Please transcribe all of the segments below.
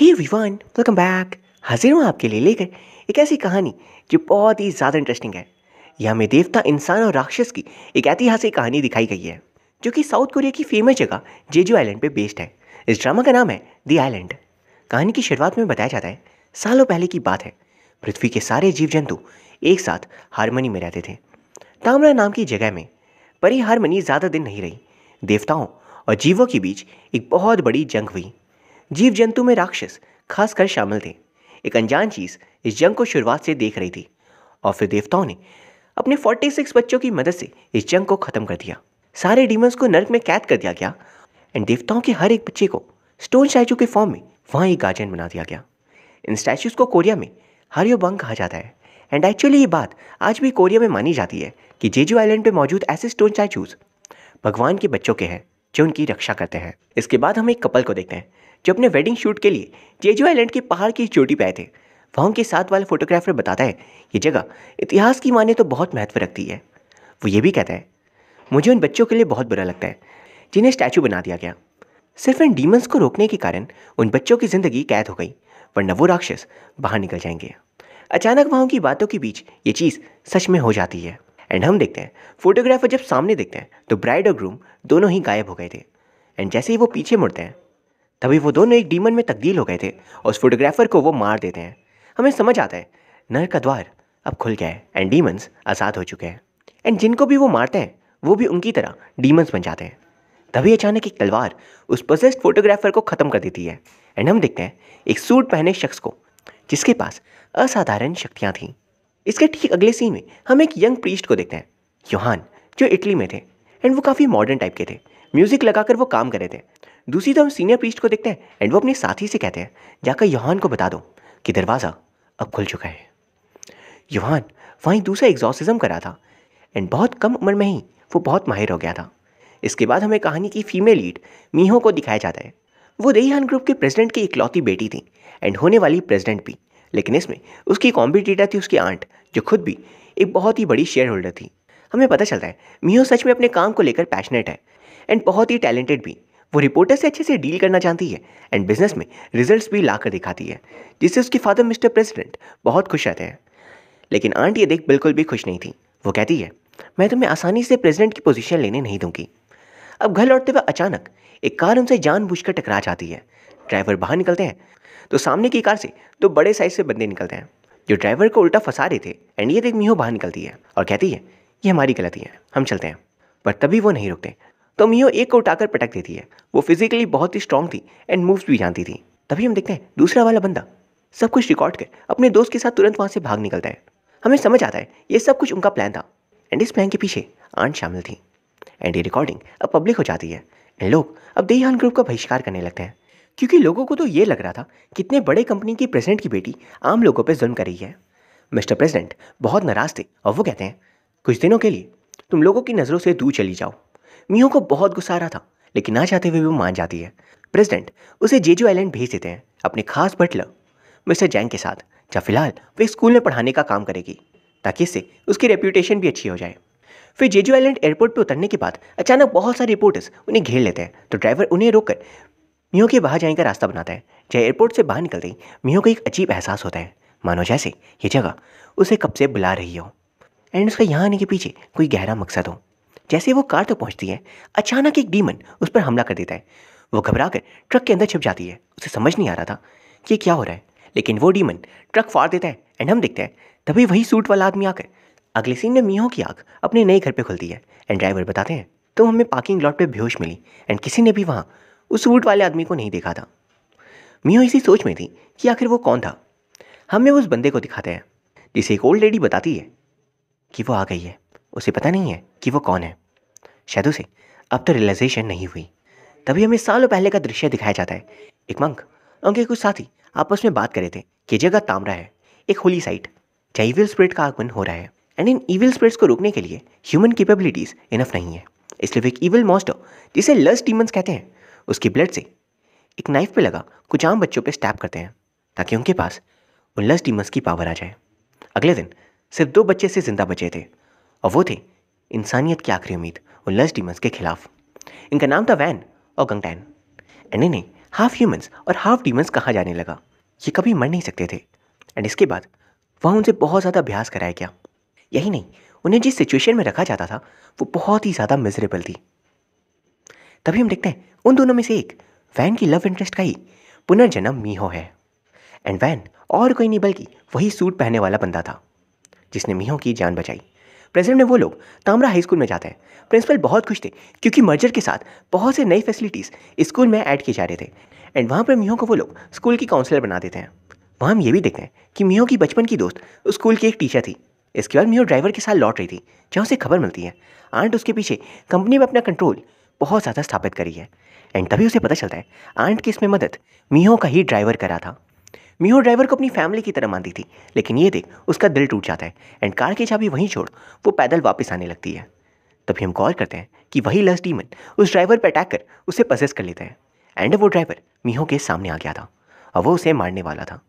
हे रिवान welcome back हाजिर हूँ आपके लिए लेकर एक ऐसी कहानी जो बहुत ही ज़्यादा इंटरेस्टिंग है यह हमें देवता इंसान और राक्षस की एक ऐतिहासिक कहानी दिखाई गई है जो कि साउथ कोरिया की फेमस जगह जेजू आइलैंड पे बेस्ड है इस ड्रामा का नाम है द आइलैंड कहानी की शुरुआत में बताया जाता है सालों पहले की बात है पृथ्वी के सारे जीव जंतु एक साथ हारमनी में रहते थे तामरा नाम की जगह में पर यह हारमनी ज़्यादा दिन नहीं रही देवताओं और जीवों के बीच एक बहुत बड़ी जंग हुई जीव जंतु में राक्षस खासकर शामिल थे एक अनजान चीज़ इस जंग को शुरुआत से देख रही थी और फिर देवताओं ने अपने 46 बच्चों की मदद से इस जंग को ख़त्म कर दिया सारे डीमंस को नर्क में कैद कर दिया गया एंड देवताओं के हर एक बच्चे को स्टोन स्टैचू के फॉर्म में वहाँ एक गार्जियन बना दिया गया इन स्टैचूज़ को कोरिया में हरियोबंग कहा जाता है एंड एक्चुअली ये बात आज भी कोरिया में मानी जाती है कि जेजू आइलैंड पे मौजूद ऐसे स्टोन स्टैचूज भगवान के बच्चों के हैं जो उनकी रक्षा करते हैं इसके बाद हम एक कपल को देखते हैं जो अपने वेडिंग शूट के लिए जेजू आइलैंड के पहाड़ की चोटी पर आए थे वहाँ के साथ वाले फोटोग्राफर बताता है ये जगह इतिहास की माने तो बहुत महत्व रखती है वो ये भी कहता है मुझे उन बच्चों के लिए बहुत बुरा लगता है जिन्हें स्टैचू बना दिया गया सिर्फ इन डीमंस को रोकने के कारण उन बच्चों की ज़िंदगी कैद हो गई वरना वो राक्षस बाहर निकल जाएंगे अचानक वहाँ की बातों के बीच ये चीज़ सच में हो जाती है एंड हम देखते हैं फोटोग्राफर जब सामने देखते हैं तो ब्राइड और ग्रूम दोनों ही गायब हो गए थे एंड जैसे ही वो पीछे मुड़ते हैं तभी वो दोनों एक डीमन में तब्दील हो गए थे और उस फोटोग्राफर को वो मार देते हैं हमें समझ आता है नर का द्वार अब खुल गया है एंड डीमन्स आज़ाद हो चुके हैं एंड जिनको भी वो मारते हैं वो भी उनकी तरह डीमन्स बन जाते हैं तभी अचानक एक तलवार उस प्रोसेस्ड फोटोग्राफर को ख़त्म कर देती है एंड हम देखते हैं एक सूट पहने शख्स को जिसके पास असाधारण शक्तियाँ थीं इसके ठीक अगले सीन में हम एक यंग प्रीस्ट को देखते हैं योहान जो इटली में थे एंड वो काफ़ी मॉडर्न टाइप के थे म्यूज़िक लगाकर वो काम कर रहे थे दूसरी तरफ सीनियर पीस्ट को देखते हैं एंड वो अपने साथी से कहते हैं जाकर यौहान को बता दो कि दरवाज़ा अब खुल चुका है यौहान वहीं दूसरा एग्जॉसिज्म करा था एंड बहुत कम उम्र में ही वो बहुत माहिर हो गया था इसके बाद हमें कहानी की फीमेल लीड मीहो को दिखाया जाता है वो रेहान ग्रुप के प्रेसिडेंट की इकलौती बेटी थी एंड होने वाली प्रेसिडेंट भी लेकिन इसमें उसकी कॉम्पिटिटर थी उसकी आंट जो खुद भी एक बहुत ही बड़ी शेयर होल्डर थी हमें पता चलता है मीहो सच में अपने काम को लेकर पैशनेट है एंड बहुत ही टैलेंटेड भी वो रिपोर्टर से अच्छे से डील करना चाहती है एंड बिजनेस में रिजल्ट्स भी ला कर दिखाती है जिससे उसके फादर मिस्टर प्रेसिडेंट बहुत खुश रहते हैं लेकिन आंट ये देख बिल्कुल भी खुश नहीं थी वो कहती है मैं तुम्हें आसानी से प्रेसिडेंट की पोजीशन लेने नहीं दूंगी अब घर लौटते हुए अचानक एक कार उनसे जानबूझकर टकरा जाती है ड्राइवर बाहर निकलते हैं तो सामने की कार से दो बड़े साइज से बंदे निकलते हैं जो ड्राइवर को उल्टा फंसा रहे थे एंड ये देख मीहो बाहर निकलती है और कहती है ये हमारी गलती है हम चलते हैं पर तभी वो नहीं रुकते तो मियो एक को उठाकर पटक देती है वो फिजिकली बहुत ही स्ट्रांग थी एंड मूव्स भी जानती थी तभी हम देखते हैं दूसरा वाला बंदा सब कुछ रिकॉर्ड कर अपने दोस्त के साथ तुरंत वहाँ से भाग निकलता है हमें समझ आता है ये सब कुछ उनका प्लान था एंड इस प्लान के पीछे आंट शामिल थी एंड ये रिकॉर्डिंग अब पब्लिक हो जाती है एंड लोग अब देहान ग्रुप का बहिष्कार करने लगते हैं क्योंकि लोगों को तो ये लग रहा था कितने बड़े कंपनी की प्रेसिडेंट की बेटी आम लोगों पर जुल्म कर रही है मिस्टर प्रेसिडेंट बहुत नाराज थे और वो कहते हैं कुछ दिनों के लिए तुम लोगों की नज़रों से दूर चली जाओ मियो को बहुत गुस्सा आ रहा था लेकिन ना चाहते हुए भी मान जाती है प्रेसिडेंट उसे जेजू आइलैंड भेज देते हैं अपने खास बटलर मिस्टर जैंग के साथ जहाँ फिलहाल वे स्कूल में पढ़ाने का काम करेगी ताकि इससे उसकी रेप्यूटेशन भी अच्छी हो जाए फिर जेजू आइलैंड एयरपोर्ट पर उतरने के बाद अचानक बहुत सारे रिपोर्टर्स उन्हें घेर लेते हैं तो ड्राइवर उन्हें रोककर मियो के बाहर जाने का रास्ता बनाता है जहाँ एयरपोर्ट से बाहर निकलते ही मियो को एक अजीब एहसास होता है मानो जैसे ये जगह उसे कब से बुला रही हो एंड उसका यहाँ आने के पीछे कोई गहरा मकसद हो जैसे वो कार तक तो पहुंचती है अचानक एक डीमन उस पर हमला कर देता है वो घबरा कर ट्रक के अंदर छिप जाती है उसे समझ नहीं आ रहा था कि क्या हो रहा है लेकिन वो डीमन ट्रक फाड़ देता है एंड हम देखते हैं तभी वही सूट वाला आदमी आकर अगले सीन में मीहो की आँख अपने नए घर पर खुलती है एंड ड्राइवर बताते हैं तो हमें पार्किंग लॉट पर बेहोश मिली एंड किसी ने भी वहाँ उस सूट वाले आदमी को नहीं देखा था मियो इसी सोच में थी कि आखिर वो कौन था हमें उस बंदे को दिखाते हैं जिसे एक ओल्ड लेडी बताती है कि वो आ गई है उसे पता नहीं है कि वो कौन है शायद उसे अब तो रियलाइजेशन नहीं हुई तभी हमें सालों पहले का दृश्य दिखाया जाता है एक मंक उनके कुछ साथी आपस में बात कर रहे थे कि जगह तामरा है एक होली साइट जहाँ ईविल स्प्रिट का आगमन हो रहा है एंड इन ईविल स्प्रिट्स को रोकने के लिए ह्यूमन कैपेबिलिटीज इनफ नहीं है इसलिए वे एक ईविल मॉस्टर जिसे लस डीमंस कहते हैं उसकी ब्लड से एक नाइफ पे लगा कुछ आम बच्चों पे स्टैप करते हैं ताकि उनके पास उन लस डीमंस की पावर आ जाए अगले दिन सिर्फ दो बच्चे से जिंदा बचे थे और वो थे इंसानियत की आखिरी उम्मीद और लस डीमंस के खिलाफ इनका नाम था वैन और गंगटैन एंड इन्हें हाफ ह्यूमंस और हाफ डीमंस कहा जाने लगा ये कभी मर नहीं सकते थे एंड इसके बाद वहाँ उनसे बहुत ज़्यादा अभ्यास कराया गया यही नहीं उन्हें जिस सिचुएशन में रखा जाता था वो बहुत ही ज़्यादा मिजरेबल थी तभी हम देखते हैं उन दोनों में से एक वैन की लव इंटरेस्ट का ही पुनर्जन्म मीहो है एंड वैन और कोई नहीं बल्कि वही सूट पहनने वाला बंदा था जिसने मीहो की जान बचाई प्रेजेंट में वो लोग तामरा हाई स्कूल में जाते हैं प्रिंसिपल बहुत खुश थे क्योंकि मर्जर के साथ बहुत से नई फैसिलिटीज़ स्कूल में ऐड किए जा रहे थे एंड वहाँ पर मीहो को वो लोग स्कूल की काउंसलर बना देते हैं वहाँ हम ये भी देखते हैं कि मीहो की बचपन की दोस्त उस स्कूल की एक टीचर थी इसके बाद मीहो ड्राइवर के साथ लौट रही थी जहाँ उसे खबर मिलती है आंट उसके पीछे कंपनी में अपना कंट्रोल बहुत ज़्यादा स्थापित करी है एंड तभी उसे पता चलता है आंट की इसमें मदद मीहो का ही ड्राइवर करा था मीहो ड्राइवर को अपनी फैमिली की तरह मानती थी लेकिन ये देख उसका दिल टूट जाता है एंड कार की चाबी वहीं छोड़ वो पैदल वापस आने लगती है तभी हम गौर करते हैं कि वही लस डीमन उस ड्राइवर पर अटैक कर उसे पजेस कर लेता है एंड वो ड्राइवर मीहो के सामने आ गया था और वो उसे मारने वाला था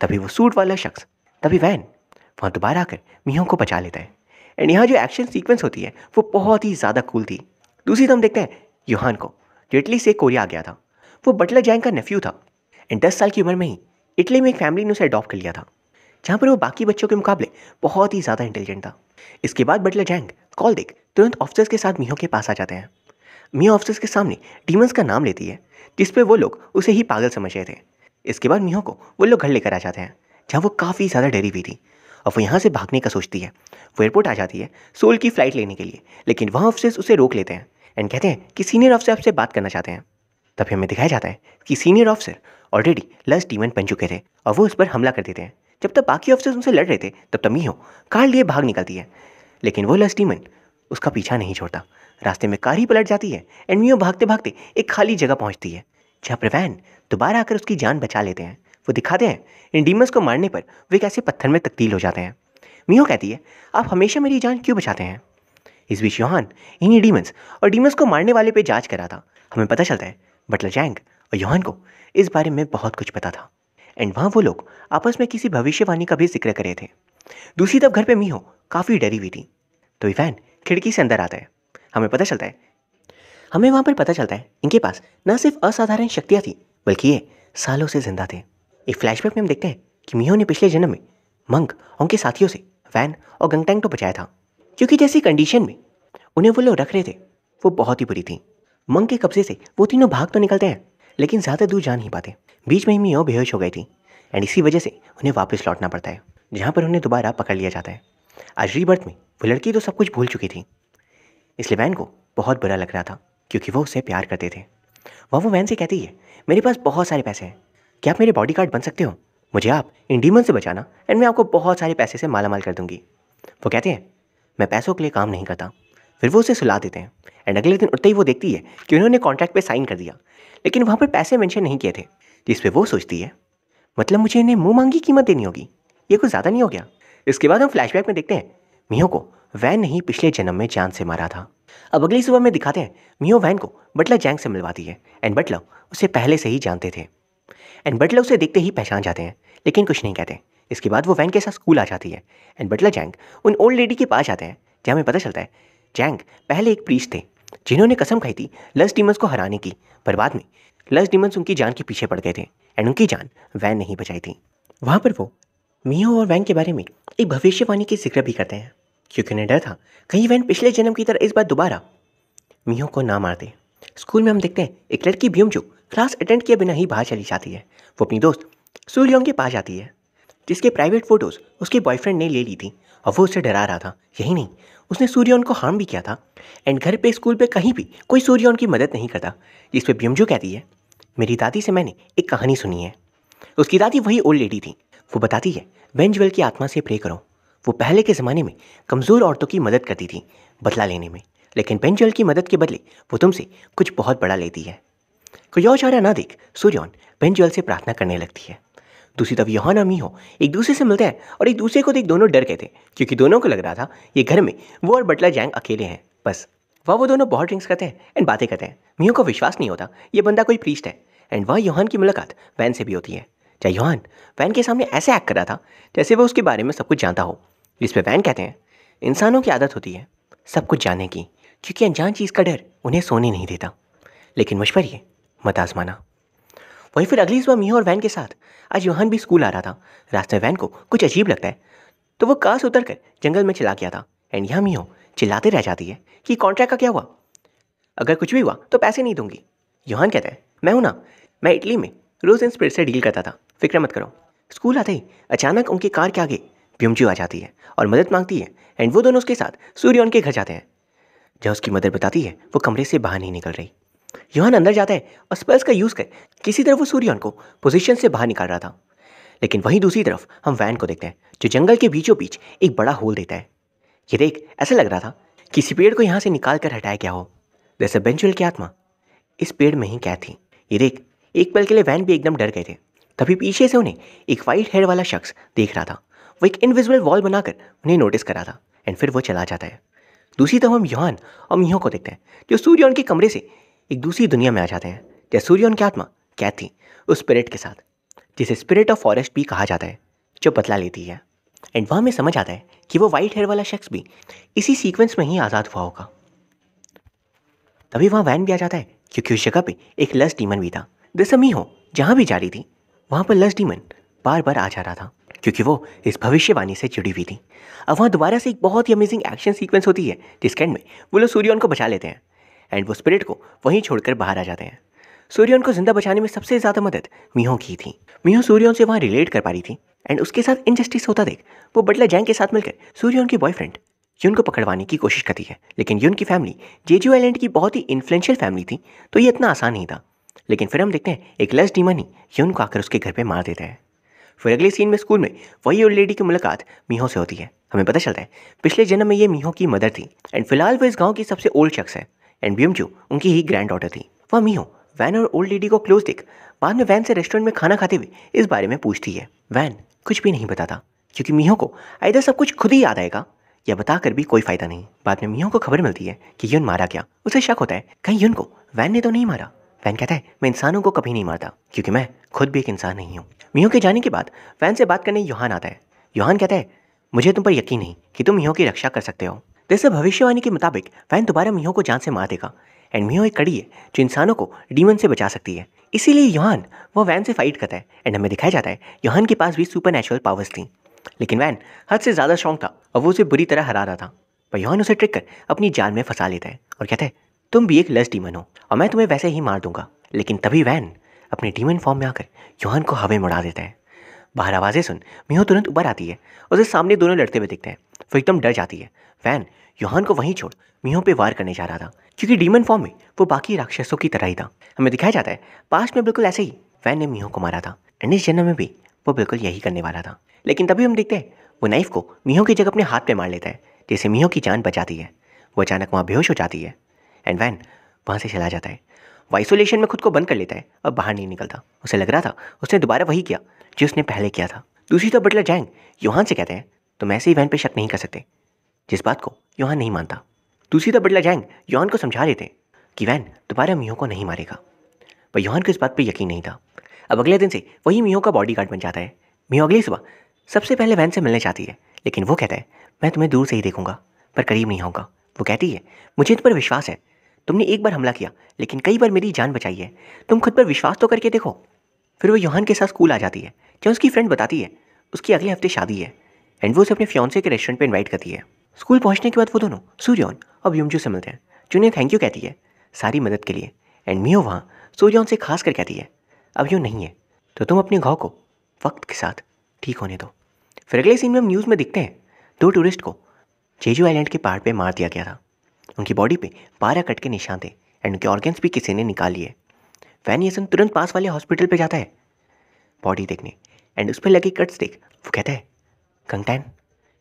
तभी वो सूट वाला शख्स तभी वैन वहाँ दोबारा आकर मीहो को बचा लेता है एंड यहाँ जो एक्शन सीक्वेंस होती है वो बहुत ही ज़्यादा कूल थी दूसरी तो हम देखते हैं यूहान को जो इटली से कोरिया आ गया था वो बटलर जैंग का नेफ्यू था एंड दस साल की उम्र में ही इटली में एक फैमिली ने उसे अडॉप्ट कर लिया था जहाँ पर वो बाकी बच्चों के मुकाबले बहुत ही ज़्यादा इंटेलिजेंट था इसके बाद बटलर जैंग कॉल देख तुरंत ऑफिसर्स के साथ मियो के पास आ जाते हैं मियो ऑफिसर्स के सामने डीमंस का नाम लेती है जिस पर वो लोग उसे ही पागल समझ रहे थे इसके बाद मियो को वो लोग घर लेकर आ जाते हैं जहाँ वो काफ़ी ज़्यादा डरी हुई थी और वो यहाँ से भागने का सोचती है वो एयरपोर्ट आ जाती है सोल की फ़्लाइट लेने के लिए लेकिन वहाँ ऑफिसर्स उसे रोक लेते हैं एंड कहते हैं कि सीनियर ऑफिसर आपसे बात करना चाहते हैं तभी हमें दिखाया जाता है कि senior officer already lust demon बन चुके थे और वो उस पर हमला कर देते हैं जब तक बाकी ऑफिसर उनसे लड़ रहे थे तब तक मीहो कार लिए भाग निकलती है लेकिन वो लस्ट डीमन उसका पीछा नहीं छोड़ता रास्ते में कार ही पलट जाती है एंड मीहो भागते भागते एक खाली जगह पहुंचती है जहाँ प्रवैन दोबारा आकर उसकी जान बचा लेते हैं वो दिखाते हैं इन डीमस को मारने पर वे कैसे पत्थर में तब्दील हो जाते हैं मीहो कहती है आप हमेशा मेरी जान क्यों बचाते हैं इस बीच यौहान इन्हीं डीमंस और डीमंस को मारने वाले पे जांच करा था हमें पता चलता है बटलर जैंग और यौहन को इस बारे में बहुत कुछ पता था एंड वहाँ वो लोग आपस में किसी भविष्यवाणी का भी जिक्र कर रहे थे दूसरी तरफ घर पे मीहो काफ़ी डरी हुई थी तो इवैन खिड़की से अंदर आता है हमें पता चलता है हमें वहाँ पर पता चलता है इनके पास न सिर्फ असाधारण शक्तियाँ थी बल्कि ये सालों से जिंदा थे एक फ्लैशबैक में हम देखते हैं कि मियो ने पिछले जन्म में मंग और उनके साथियों से वैन और गंगटैंग तो बचाया था क्योंकि जैसी कंडीशन में उन्हें वो लोग रख रहे थे वो बहुत ही बुरी थी मंग के कब्जे से वो तीनों भाग तो निकलते हैं लेकिन ज़्यादा दूर जा नहीं पाते बीच में ही मियाओ बेहोश हो गई थी एंड इसी वजह से उन्हें वापस लौटना पड़ता है जहाँ पर उन्हें दोबारा पकड़ लिया जाता है आज बर्थ में वो लड़की तो सब कुछ भूल चुकी थी इसलिए वैन को बहुत बुरा लग रहा था क्योंकि वो उसे प्यार करते थे वह वो वैन से कहती है मेरे पास बहुत सारे पैसे हैं क्या आप मेरे बॉडी गार्ड बन सकते हो मुझे आप इन डीमन से बचाना एंड मैं आपको बहुत सारे पैसे से माला माल कर दूंगी वो कहते हैं मैं पैसों के लिए काम नहीं करता फिर वो उसे सुला देते हैं एंड अगले दिन उठते ही वो देखती है कि उन्होंने कॉन्ट्रैक्ट पे साइन कर दिया लेकिन वहाँ पर पैसे मेंशन नहीं किए थे जिस पर वो सोचती है मतलब मुझे इन्हें मुँह मांगी कीमत देनी होगी ये कुछ ज़्यादा नहीं हो गया इसके बाद हम फ्लैशबैक में देखते हैं मियो को वैन ही पिछले जन्म में जान से मारा था अब अगली सुबह में दिखाते हैं मियो वैन को बटला जैंग से मिलवाती है एंड बटला उसे पहले से ही जानते थे एंड बटला उसे देखते ही पहचान जाते हैं लेकिन कुछ नहीं कहते इसके बाद वो वैन के साथ स्कूल आ जाती है एंड बटला जैंग उन ओल्ड लेडी के पास जाते हैं जहाँ हमें पता चलता है जैंग पहले एक प्रीस थे जिन्होंने कसम खाई थी लस डिमंस को हराने की पर बाद में लस डिमंस उनकी जान के पीछे पड़ गए थे एंड उनकी जान वैन नहीं बचाई थी वहाँ पर वो मियो और वैन के बारे में एक भविष्यवाणी की जिक्र भी करते हैं क्योंकि उन्हें डर था कहीं वैन पिछले जन्म की तरह इस बार दोबारा मियो को ना मार दे स्कूल में हम देखते हैं एक लड़की भीम जो क्लास अटेंड किए बिना ही बाहर चली जाती है वो अपनी दोस्त सूर्योंग के पास जाती है जिसके प्राइवेट फ़ोटोज़ उसके बॉयफ्रेंड ने ले ली थी और वो उसे डरा रहा था यही नहीं उसने सूर्यन को हार्म भी किया था एंड घर पे स्कूल पे कहीं भी कोई सूर्यन की मदद नहीं करता जिस पर भीमजू कहती है मेरी दादी से मैंने एक कहानी सुनी है उसकी दादी वही ओल्ड लेडी थी वो बताती है बेंजवेल की आत्मा से प्रे करो वो पहले के ज़माने में कमज़ोर औरतों की मदद करती थी बदला लेने में लेकिन बेंजवेल की मदद के बदले वो तुमसे कुछ बहुत बड़ा लेती है कोई और चारा ना देख सूर्यन बेंजल से प्रार्थना करने लगती है दूसरी तरफ यहाँ मी हो एक दूसरे से मिलते हैं और एक दूसरे को देख दोनों डर गए थे क्योंकि दोनों को लग रहा था ये घर में वो और बटला जैंग अकेले हैं बस वह वो दोनों बहुत ड्रिंक्स करते हैं एंड बातें करते हैं मियो को विश्वास नहीं होता ये बंदा कोई प्रीस्ट है एंड वह योहान की मुलाकात वैन से भी होती है चाहे योहान वैन के सामने ऐसे एक्ट कर रहा था जैसे वह उसके बारे में सब कुछ जानता हो जिस पर वैन कहते हैं इंसानों की आदत होती है सब कुछ जानने की क्योंकि अनजान चीज़ का डर उन्हें सोने नहीं देता लेकिन ये मत आजमाना वहीं फिर अगली सुबह मियाँ और वैन के साथ आज योहन भी स्कूल आ रहा था रास्ते में वैन को कुछ अजीब लगता है तो वो कार से उतर कर जंगल में चला गया था एंड यह मियाँ चिल्लाते रह जाती है कि कॉन्ट्रैक्ट का क्या हुआ अगर कुछ भी हुआ तो पैसे नहीं दूंगी योहन कहता है मैं हूं ना मैं इटली में रोज एंड स्प्रिट से डील करता था फिक्र मत करो स्कूल आते ही अचानक उनकी कार के आगे प्यूमचू आ जाती है और मदद मांगती है एंड वो दोनों उसके साथ सूर्य उनके घर जाते हैं जहाँ उसकी मदद बताती है वो कमरे से बाहर नहीं निकल रही योहान अंदर जाता है और स्पेल्स का यूज़ कर किसी तरह वो सूर्यन को पोजीशन से बाहर निकाल रहा था लेकिन वहीं दूसरी तरफ हम वैन को देखते हैं जो जंगल के बीचों बीच एक बड़ा होल देता है ये देख ऐसा लग रहा था किसी पेड़ को यहाँ से निकाल कर हटाया गया हो जैसे बेंचुअल की आत्मा इस पेड़ में ही क्या थी ये देख एक पल के लिए वैन भी एकदम डर गए थे तभी पीछे से उन्हें एक वाइट हेयर वाला शख्स देख रहा था वो एक इनविजिबल वॉल बनाकर उन्हें नोटिस करा था एंड फिर वो चला जाता है दूसरी तरफ हम यौहान और मियो को देखते हैं जो सूर्य उनके कमरे से एक दूसरी दुनिया में आ जाते हैं जैसे सूर्य उनकी आत्मा कैथी उस स्पिरिट के साथ जिसे स्पिरिट ऑफ फॉरेस्ट भी कहा जाता है जो बदला लेती है एंड वह हमें समझ आता है कि वो वाइट हेयर वाला शख्स भी इसी सीक्वेंस में ही आज़ाद हुआ होगा तभी वहाँ वैन भी आ जाता है क्योंकि उस जगह पे एक लस डीमन भी था दसमी हो जहाँ भी जा रही थी वहाँ पर लस डीमन बार बार आ जा रहा था क्योंकि वो इस भविष्यवाणी से जुड़ी हुई थी अब वहाँ दोबारा से एक बहुत ही अमेजिंग एक्शन सीक्वेंस होती है जिसके एंड में वो लोग सूर्य उनको बचा लेते हैं एंड वो स्पिरिट को वहीं छोड़कर बाहर आ जाते हैं सूर्य उनको जिंदा बचाने में सबसे ज़्यादा मदद मीहो की थी मीहो सूर्य से वहाँ रिलेट कर पा रही थी एंड उसके साथ इनजस्टिस होता देख वो बटला जैंग के साथ मिलकर सूर्य उनकी बॉयफ्रेंड यून को पकड़वाने की कोशिश करती है लेकिन यून की फैमिली जेजू आइलैंड की बहुत ही इन्फ्लुएंशियल फैमिली थी तो ये इतना आसान नहीं था लेकिन फिर हम देखते हैं एक लस डीमन ही यून को आकर उसके घर पर मार देता है फिर अगले सीन में स्कूल में वही ओल्ड लेडी की मुलाकात मीहो से होती है हमें पता चलता है पिछले जन्म में ये मीहो की मदर थी एंड फिलहाल वो इस गांव की सबसे ओल्ड शख्स है एंड ब्यूमजू उनकी ही ग्रैंड डॉटर थी वह मीहो वैन और ओल्ड लेडी को क्लोज देख बाद में वैन से रेस्टोरेंट में खाना खाते हुए इस बारे में पूछती है वैन कुछ भी नहीं बताता क्योंकि मीहो को आइधर सब कुछ खुद ही याद आएगा या बताकर भी कोई फायदा नहीं बाद में मीहो को खबर मिलती है कि यून मारा गया उसे शक होता है कहीं यून को वैन ने तो नहीं मारा वैन कहता है मैं इंसानों को कभी नहीं मारता क्योंकि मैं खुद भी एक इंसान नहीं हूँ मीहो के जाने के बाद वैन से बात करने योहान आता है योहान कहता है मुझे तुम पर यकीन नहीं कि तुम मीहो की रक्षा कर सकते हो दरअसल भविष्यवाणी के मुताबिक वैन दोबारा मियो को जान से मार देगा एंड मियो एक कड़ी है जो इंसानों को डीमन से बचा सकती है इसीलिए योहान वो वैन से फाइट करता है एंड हमें दिखाया जाता है योहान के पास भी सुपर नेचुरल पावर्स थी लेकिन वैन हद से ज़्यादा स्ट्रॉन्ग था और वो उसे बुरी तरह हरा रहा था पर योहान उसे ट्रिक कर अपनी जान में फंसा लेता है और कहता है तुम भी एक लस डीमन हो और मैं तुम्हें वैसे ही मार दूंगा लेकिन तभी वैन अपने डीमन फॉर्म में आकर योहान को हवे में उड़ा देता है बाहर आवाज़ें सुन मियो तुरंत ऊपर आती है उसे सामने दोनों लड़ते हुए दिखते हैं वो एकदम डर जाती है वैन योहान को वहीं छोड़ मीहो पे वार करने जा रहा था क्योंकि डीमन फॉर्म में वो बाकी राक्षसों की तरह ही था हमें दिखाया जाता है पास्ट में बिल्कुल ऐसे ही वैन ने मीहो को मारा था एंड इस जन्म में भी वो बिल्कुल यही करने वाला था लेकिन तभी हम देखते हैं वो नाइफ को मीहो की जगह अपने हाथ पे मार लेता है जैसे मीहो की जान बचाती है वो अचानक वहाँ बेहोश हो जाती है एंड वैन वहाँ से चला जाता है वो आइसोलेशन में खुद को बंद कर लेता है और बाहर नहीं निकलता उसे लग रहा था उसने दोबारा वही किया जो उसने पहले किया था दूसरी तरफ बटलर जैंग योहान से कहते हैं तुम ऐसे ही वैन पर शक नहीं कर सकते जिस बात को योहान नहीं मानता दूसरी तरफ बडला जैंग योहान को समझा लेते कि वैन तुम्हारे मियो को नहीं मारेगा पर योहान को इस बात पर यकीन नहीं था अब अगले दिन से वही मियो का बॉडी बन जाता है मियो अगली सुबह सबसे पहले वैन से मिलने चाहती है लेकिन वो कहता है मैं तुम्हें दूर से ही देखूंगा पर करीब नहीं आऊँगा वो कहती है मुझे तुम पर विश्वास है तुमने एक बार हमला किया लेकिन कई बार मेरी जान बचाई है तुम खुद पर विश्वास तो करके देखो फिर वो योहान के साथ स्कूल आ जाती है क्या उसकी फ्रेंड बताती है उसकी अगले हफ्ते शादी है एंड वो उसे अपने फ्योन्से के रेस्टोरेंट पर इन्वाइट करती है स्कूल पहुंचने के बाद वो दोनों सूर्यन और योमजू से मिलते हैं जूनियर थैंक यू कहती है सारी मदद के लिए एंड मियो वहाँ सूर्यन से खास कर कहती है अब यूँ नहीं है तो तुम अपने घाव को वक्त के साथ ठीक होने दो फिर अगले सीन में हम न्यूज़ में दिखते हैं दो टूरिस्ट को जेजू आइलैंड के पहाड़ पर मार दिया गया था उनकी बॉडी पर बारह कट के निशान थे एंड उनके ऑर्गेन्स भी किसी ने निकाल लिए वैन यसन तुरंत पास वाले हॉस्पिटल पर जाता है बॉडी देखने एंड उस पर लगे कट्स देख वो कहता है कंगटैन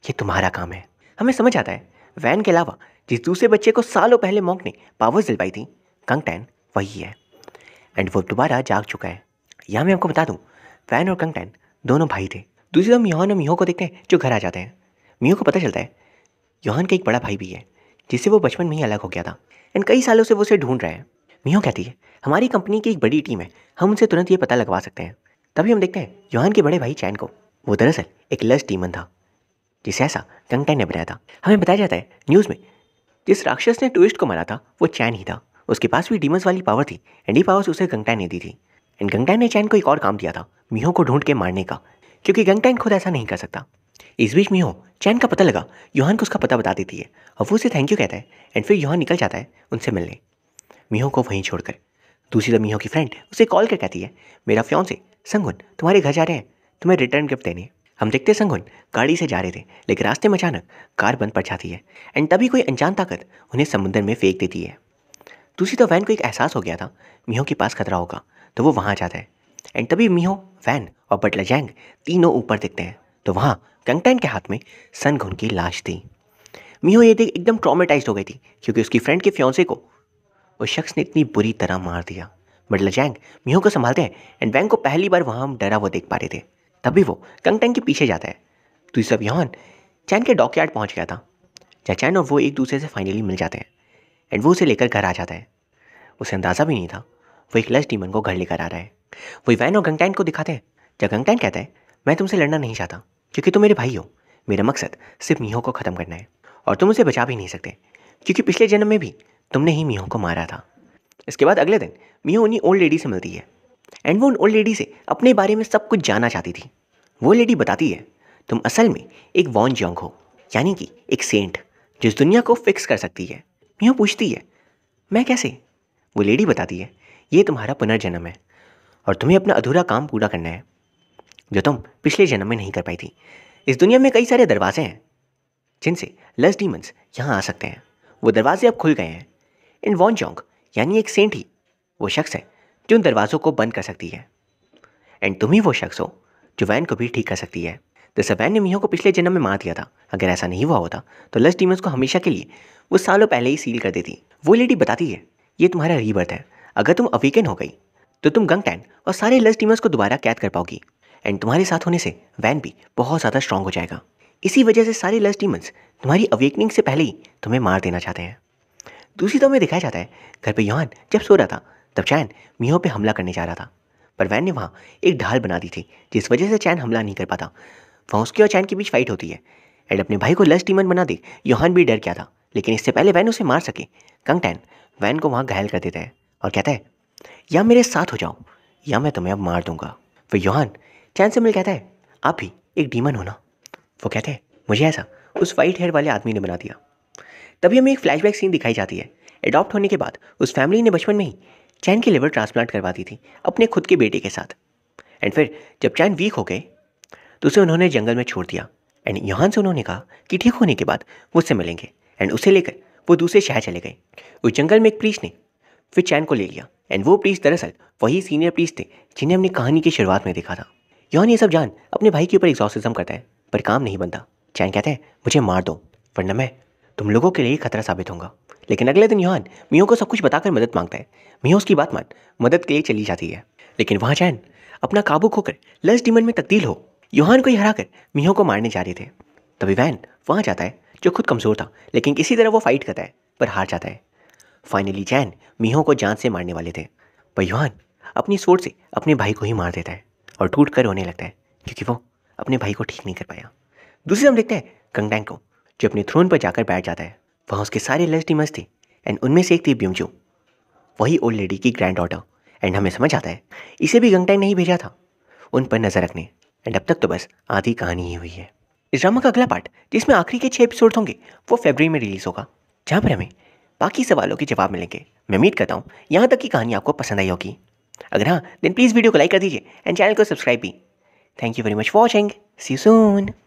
ये तुम्हारा काम है हमें समझ आता है वैन के अलावा जिस दूसरे बच्चे को सालों पहले मौक ने पावर्स दिलवाई थी कंगटैन वही है एंड वो दोबारा जाग चुका है यहाँ मैं आपको बता दूँ वैन और कंगटैन दोनों भाई थे दूसरी तरफ यौहन और मियो को देखते हैं जो घर आ जाते हैं मियो को पता चलता है योहन का एक बड़ा भाई भी है जिससे वो बचपन में ही अलग हो गया था एंड कई सालों से वो उसे ढूंढ रहे हैं मियो कहती है हमारी कंपनी की एक बड़ी टीम है हम उनसे तुरंत ये पता लगवा सकते हैं तभी हम देखते हैं योहन के बड़े भाई चैन को वो दरअसल एक लस टीमन था जिसे ऐसा कंकाई ने बनाया था हमें बताया जाता है न्यूज़ में जिस राक्षस ने टूरिस्ट को मारा था वो चैन ही था उसके पास भी डीमंस वाली पावर थी एंड ये पावर्स उसे गंगटैन ने दी थी एंड गंगटैन ने चैन को एक और काम दिया था मीहो को ढूंढ के मारने का क्योंकि गंगटैन खुद ऐसा नहीं कर सकता इस बीच मीहो चैन का पता लगा योहान को उसका पता बता देती है और वो उसे थैंक यू कहता है एंड फिर योहान निकल जाता है उनसे मिलने मीहो को वहीं छोड़कर दूसरी तरफ मीहो की फ्रेंड उसे कॉल कर कहती है मेरा फ्योन से संगुन तुम्हारे घर जा रहे हैं तुम्हें रिटर्न गिफ्ट देने हम देखते संगुन गाड़ी से जा रहे थे लेकिन रास्ते में अचानक कार बंद पड़ जाती है एंड तभी कोई अनजान ताकत उन्हें समुद्र में फेंक देती है दूसरी तो वैन को एक एहसास हो गया था मीहो के पास खतरा होगा तो वो वहाँ जाता है एंड तभी मीहो वैन और बटला जैंग तीनों ऊपर दिखते हैं तो वहाँ कंगटैन के हाथ में सनघुन की लाश थी मीहो ये देख एकदम ट्रामेटाइज हो गई थी क्योंकि उसकी फ्रेंड के फ्योंसे को उस शख्स ने इतनी बुरी तरह मार दिया बटला जैंग मीहो को संभालते हैं एंड वैंग को पहली बार वहाँ हम डरा हुआ देख पा रहे थे तभी वो कंगटेंग के पीछे जाता है तो इस यौन चैन के डॉक यार्ड पहुँच गया था जहाँ चैन और वो एक दूसरे से फाइनली मिल जाते हैं एंड वो उसे लेकर घर आ जाता है उसे अंदाज़ा भी नहीं था वो एक लश डीमन को घर लेकर आ रहा है वो इवैन और गंगटैन को दिखाते हैं जब गंगटैन कहता है मैं तुमसे लड़ना नहीं चाहता क्योंकि तुम मेरे भाई हो मेरा मकसद सिर्फ मीहो को ख़त्म करना है और तुम उसे बचा भी नहीं सकते क्योंकि पिछले जन्म में भी तुमने ही मीहो को मारा था इसके बाद अगले दिन मीहो उन्हीं ओल्ड लेडी से मिलती है एंड वो उन ओल्ड लेडी से अपने बारे में सब कुछ जानना चाहती थी वो लेडी बताती है तुम असल में एक वॉन जोंग हो यानी कि एक सेंट जो इस दुनिया को फिक्स कर सकती है मियो पूछती है मैं कैसे वो लेडी बताती है ये तुम्हारा पुनर्जन्म है और तुम्हें अपना अधूरा काम पूरा करना है जो तुम पिछले जन्म में नहीं कर पाई थी इस दुनिया में कई सारे दरवाजे हैं जिनसे लस डीमंस यहाँ आ सकते हैं वो दरवाजे अब खुल गए हैं इन वॉन जोंग यानी एक सेंट ही वो शख्स है जो उन दरवाज़ों को बंद कर सकती है एंड तुम ही वो शख्स हो जो वैन को भी ठीक कर सकती है दरअसल सबैन ने मीहो को पिछले जन्म में मार दिया था अगर ऐसा नहीं हुआ होता तो लस डीमंस को हमेशा के लिए वो सालों पहले ही सील कर देती वो लेडी बताती है ये तुम्हारा रीबर्थ है अगर तुम अवीकन हो गई तो तुम गंग टैन और सारे लस डीमंस को दोबारा कैद कर पाओगी एंड तुम्हारे साथ होने से वैन भी बहुत ज़्यादा स्ट्रांग हो जाएगा इसी वजह से सारे लस डीमंस तुम्हारी अवेकनिंग से पहले ही तुम्हें मार देना चाहते हैं दूसरी तो हमें दिखाया जाता है घर पर यौहान जब सो रहा था तब चैन मियो पे हमला करने जा रहा था पर वैन ने वहाँ एक ढाल बना दी थी जिस वजह से चैन हमला नहीं कर पाता वहाँ उसकी और चैन के बीच फाइट होती है एड अपने भाई को लस्ट डीमन बना दे योहान भी डर गया था लेकिन इससे पहले वैन उसे मार सके कंग टैन वैन को वहाँ घायल कर देता है और कहता है या मेरे साथ हो जाओ या मैं तुम्हें अब मार दूंगा फिर योहान चैन से मिल कहता है आप भी एक डीमन हो ना वो कहते हैं मुझे ऐसा उस वाइट हेयर वाले आदमी ने बना दिया तभी हमें एक फ्लैशबैक सीन दिखाई जाती है एडॉप्ट होने के बाद उस फैमिली ने बचपन में ही चैन की लिवर ट्रांसप्लांट करवा दी थी अपने खुद के बेटे के साथ एंड फिर जब चैन वीक हो गए तो उसे उन्होंने जंगल में छोड़ दिया एंड यहाँ से उन्होंने कहा कि ठीक होने के बाद वो उससे मिलेंगे एंड उसे लेकर वो दूसरे शहर चले गए उस जंगल में एक प्रीस ने फिर चैन को ले लिया एंड वो प्रीस दरअसल वही सीनियर प्रीस थे जिन्हें हमने कहानी की शुरुआत में देखा था यौन ये सब जान अपने भाई के ऊपर एग्जॉसिज्म करता है पर काम नहीं बनता चैन कहते हैं मुझे मार दो वरना मैं तुम लोगों के लिए खतरा साबित होगा लेकिन अगले दिन योहान मियो को सब कुछ बताकर मदद मांगता है मियो उसकी बात मान मदद के लिए चली जाती है लेकिन वहां जैन अपना काबू खोकर लस डिमन में तब्दील हो योहान को ही हराकर मियो को मारने जा रहे थे तभी वैन वहां जाता है जो खुद कमज़ोर था लेकिन किसी तरह वो फाइट करता है पर हार जाता है फाइनली जैन मियो को जान से मारने वाले थे पर योहान अपनी सोट से अपने भाई को ही मार देता है और टूट कर रोने लगता है क्योंकि वो अपने भाई को ठीक नहीं कर पाया दूसरी हम देखते हैं कंगडैंग को जो अपने थ्रोन पर जाकर बैठ जाता है वहाँ उसके सारे लस्टीमस थे एंड उनमें से एक थी ब्यूमचू वही ओल्ड लेडी की ग्रैंड डॉटर एंड हमें समझ आता है इसे भी गंगटाई नहीं भेजा था उन पर नज़र रखने एंड अब तक तो बस आधी कहानी ही हुई है इस ड्रामा का अगला पार्ट जिसमें आखिरी के छः एपिसोड होंगे वो फेबर में रिलीज़ होगा जहाँ पर हमें बाकी सवालों के जवाब मिलेंगे मैं उम्मीद करता हूँ यहाँ तक की कहानी आपको पसंद आई होगी अगर हाँ देन प्लीज़ वीडियो को लाइक कर दीजिए एंड चैनल को सब्सक्राइब भी thank you very much watching see soon